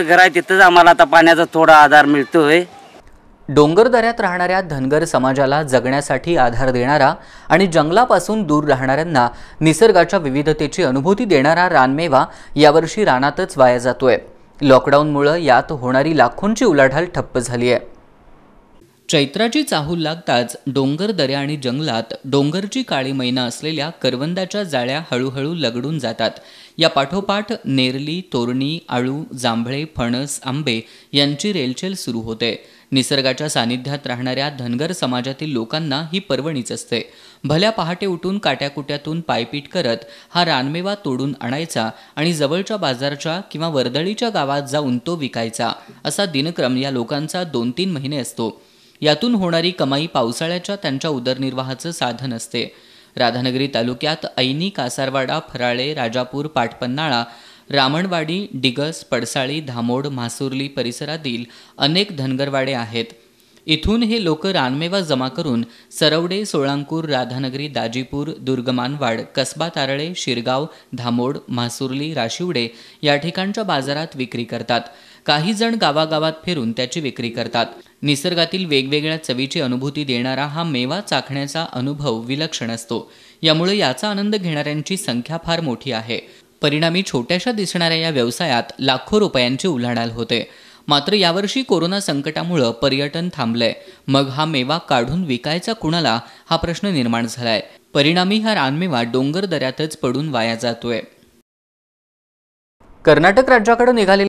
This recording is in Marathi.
घर आहे तिथंच आम्हाला आता पाण्याचा थोडा आधार मिळतोय डोंगरदऱ्यात राहणाऱ्या धनगर समाजाला जगण्यासाठी आधार देणारा आणि जंगलापासून दूर राहणाऱ्यांना निसर्गाच्या विविधतेची अनुभूती देणारा रानमेवा यावर्षी रानातच वाया जातोय लॉकडाऊनमुळं यात होणारी लाखोंची उलाढाल ठप्प झाली आहे चैत्राची चाहूल लागताच डोंगर दऱ्या आणि जंगलात डोंगरची काळी मैना असलेल्या करवंदाच्या जाळ्या हळूहळू लगडून जातात या पाठोपाठ नेरली तोरणी आळू जांभळे फणस आंबे यांची रेलचेल सुरू होते निसर्गाच्या सानिध्यात राहणाऱ्या धनगर समाजातील लोकांना ही पर्वणीच असते भल्या पहाटे उठून काट्याकुट्यातून पायपीट करत हा रानमेवा तोडून आणायचा आणि जवळच्या बाजारच्या किंवा वर्दळीच्या गावात जाऊन तो विकायचा असा दिनक्रम या लोकांचा दोन तीन महिने असतो यातून होणारी कमाई पावसाळ्याच्या त्यांच्या उदरनिर्वाहाचं साधन असते राधानगरी तालुक्यात ऐनी कासारवाडा फराळे राजापूर पाटपन्नाळा रामणवाडी डिगस पडसाळी धामोड म्हासुर्ली परिसरातील अनेक धनगरवाडे आहेत इथून हे लोक रानमेवा जमा करून सरवडे सोळांकूर राधानगरी दाजीपूर दुर्गमानवाड कसबा तारळे शिरगाव धामोड म्हासुर्ली राशिवडे या ठिकाणच्या बाजारात विक्री करतात काही जण गावागावात फिरून त्याची विक्री करतात निसर्गातील वेगवेगळ्या चवीची अनुभूती देणारा हा मेवा चाखण्याचा अनुभव विलक्षण असतो यामुळे याचा आनंद घेणाऱ्यांची संख्या फार मोठी आहे परिणामी छोट्याशा दिसणाऱ्या या व्यवसायात लाखो रुपयांची उलाढाल होते मात्र यावर्षी कोरोना संकटामुळं पर्यटन थांबलंय मग हा मेवा काढून विकायचा कुणाला हा प्रश्न निर्माण झालाय परिणामी हा रानमेवा डोंगर दऱ्यातच पडून वाया जातोय कर्नाटक राज्याकडे निघालेला